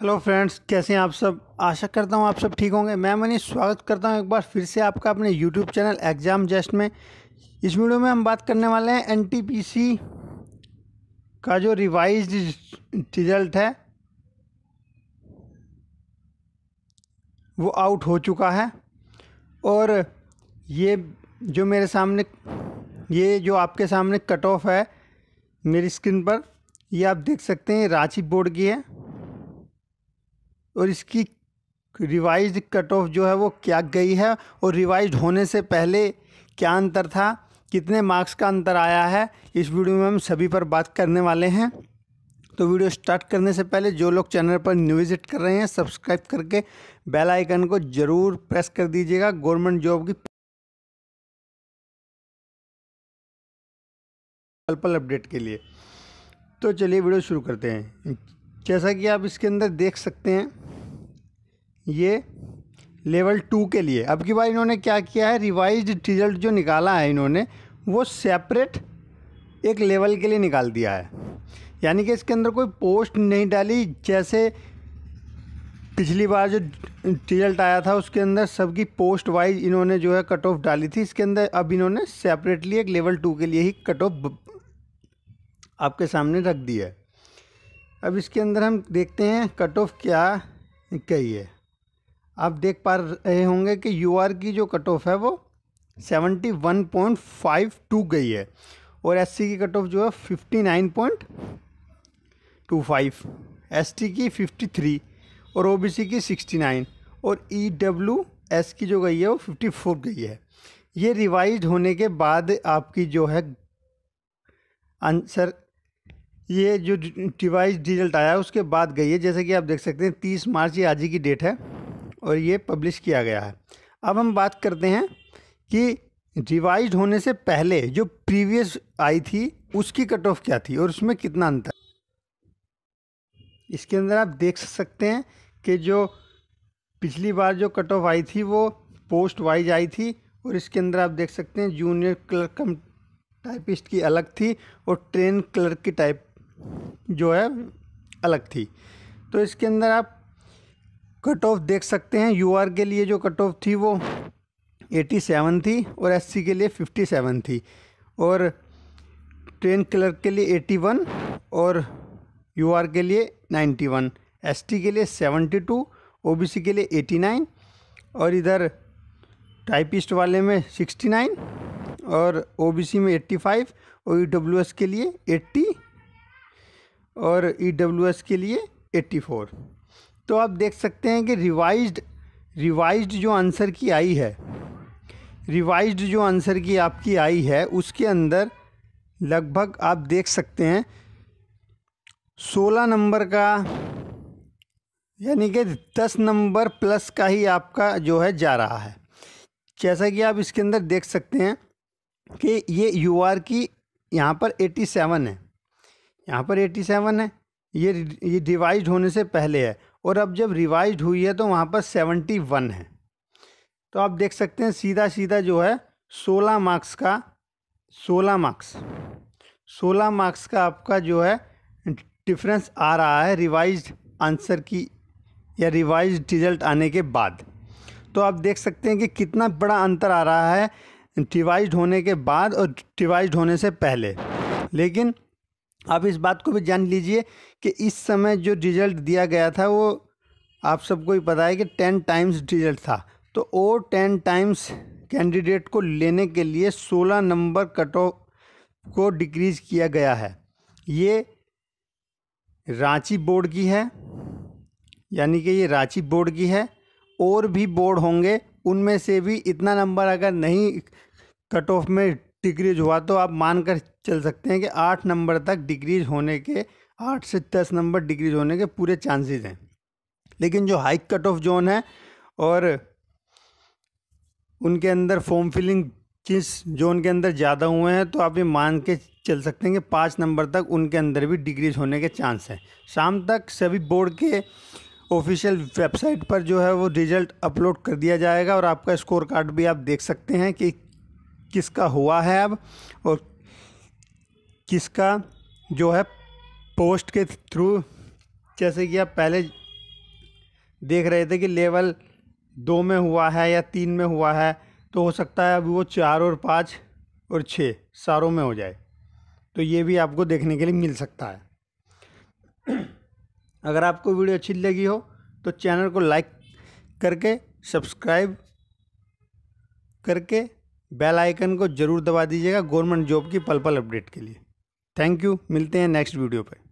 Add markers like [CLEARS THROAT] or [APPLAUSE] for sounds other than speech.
hello friends कैसे हैं आप सब आशा करता हूं आप सब ठीक होंगे मैं मनीष स्वागत करता हूं एक बार फिर से आपका अपने यूट्यूब चैनल एग्ज़ाम जस्ट में इस वीडियो में हम बात करने वाले हैं एनटीपीसी का जो रिवाइज रिजल्ट है वो आउट हो चुका है और ये जो मेरे सामने ये जो आपके सामने कट ऑफ है मेरी स्क्रीन पर ये आप देख सकते हैं रांची बोर्ड की है और इसकी रिवाइज कट ऑफ जो है वो क्या गई है और रिवाइज होने से पहले क्या अंतर था कितने मार्क्स का अंतर आया है इस वीडियो में हम सभी पर बात करने वाले हैं तो वीडियो स्टार्ट करने से पहले जो लोग चैनल पर न्यू विजिट कर रहे हैं सब्सक्राइब करके बेल आइकन को ज़रूर प्रेस कर दीजिएगा गवर्नमेंट जॉब की पल अपडेट के लिए तो चलिए वीडियो शुरू करते हैं जैसा कि आप इसके अंदर देख सकते हैं ये लेवल टू के लिए अब की बार इन्होंने क्या किया है रिवाइज रिजल्ट जो निकाला है इन्होंने वो सेपरेट एक लेवल के लिए निकाल दिया है यानी कि इसके अंदर कोई पोस्ट नहीं डाली जैसे पिछली बार जो रिजल्ट आया था उसके अंदर सबकी पोस्ट वाइज इन्होंने जो है कट ऑफ डाली थी इसके अंदर अब इन्होंने सेपरेटली एक लेवल टू के लिए ही कट ऑफ आपके सामने रख दिया है अब इसके अंदर हम देखते हैं कट ऑफ क्या कही है आप देख पा रहे होंगे कि यू की जो कट ऑफ है वो seventy one point five two गई है और एस की कट ऑफ जो है fifty nine point two five S की फिफ्टी थ्री और ओ की सिक्सटी नाइन और ई डब्ल्यू एस की जो गई है वो फिफ्टी फोर गई है ये रिवाइज होने के बाद आपकी जो है आंसर ये जो डिवाइस रिजल्ट आया उसके बाद गई है जैसे कि आप देख सकते हैं तीस मार्च ये आज ही की डेट है और ये पब्लिश किया गया है अब हम बात करते हैं कि रिवाइज होने से पहले जो प्रीवियस आई थी उसकी कट ऑफ क्या थी और उसमें कितना अंतर इसके अंदर आप देख सकते हैं कि जो पिछली बार जो कट ऑफ आई थी वो पोस्ट वाइज आई थी और इसके अंदर आप देख सकते हैं जूनियर क्लर्क कम टाइपिस्ट की अलग थी और ट्रेन क्लर्क की टाइप जो है अलग थी तो इसके अंदर आप कट ऑफ देख सकते हैं यूआर के लिए जो कट ऑफ थी वो 87 थी और एससी के लिए 57 थी और ट्रेन क्लर्क के लिए 81 और यूआर के लिए 91 एसटी के लिए 72 ओबीसी के लिए 89 और इधर टाइपिस्ट वाले में 69 और ओबीसी में 85 और ई e के लिए 80 और ई e के लिए 84 तो आप देख सकते हैं कि रिवाइज्ड रिवाइज्ड जो आंसर की आई है रिवाइज्ड जो आंसर की आपकी आई है उसके अंदर लगभग आप देख सकते हैं सोलह नंबर का यानी कि दस नंबर प्लस का ही आपका जो है जा रहा है जैसा कि आप इसके अंदर देख सकते हैं कि ये यू आर की यहाँ पर एटी सेवन है यहाँ पर एटी सेवन है ये ये डिवाइज होने से पहले है और अब जब रिवाइज हुई है तो वहाँ पर सेवेंटी वन है तो आप देख सकते हैं सीधा सीधा जो है सोलह मार्क्स का सोलह मार्क्स सोलह मार्क्स का आपका जो है डिफरेंस आ रहा है रिवाइज आंसर की या रिवाइज रिजल्ट आने के बाद तो आप देख सकते हैं कि कितना बड़ा अंतर आ रहा है रिवाइज होने के बाद और रिवाइज होने से पहले लेकिन आप इस बात को भी जान लीजिए कि इस समय जो रिजल्ट दिया गया था वो आप सबको ही पता है कि टेन टाइम्स रिजल्ट था तो ओ टेन टाइम्स कैंडिडेट को लेने के लिए सोलह नंबर कट ऑफ को डिक्रीज किया गया है ये रांची बोर्ड की है यानी कि ये रांची बोर्ड की है और भी बोर्ड होंगे उनमें से भी इतना नंबर अगर नहीं कट ऑफ में डिक्रीज हुआ तो आप मानकर चल सकते हैं कि आठ नंबर तक डिक्रीज होने के आठ से दस नंबर डिक्रीज होने के पूरे चांसेस हैं लेकिन जो हाई कट ऑफ जोन है और उनके अंदर फॉर्म फिलिंग जिस जोन के अंदर ज़्यादा हुए हैं तो आप ये मान के चल सकते हैं कि पाँच नंबर तक उनके अंदर भी डिग्रीज होने के चांस हैं शाम तक सभी बोर्ड के ऑफिशियल वेबसाइट पर जो है वो रिज़ल्ट अपलोड कर दिया जाएगा और आपका स्कोर कार्ड भी आप देख सकते हैं कि किसका हुआ है अब और किसका जो है पोस्ट के थ्रू जैसे कि आप पहले देख रहे थे कि लेवल दो में हुआ है या तीन में हुआ है तो हो सकता है अभी वो चार और पाँच और छः सारों में हो जाए तो ये भी आपको देखने के लिए मिल सकता है [CLEARS THROAT] अगर आपको वीडियो अच्छी लगी हो तो चैनल को लाइक करके सब्सक्राइब करके बेल आइकन को ज़रूर दबा दीजिएगा गवर्नमेंट जॉब की पल पल अपडेट के लिए थैंक यू मिलते हैं नेक्स्ट वीडियो पर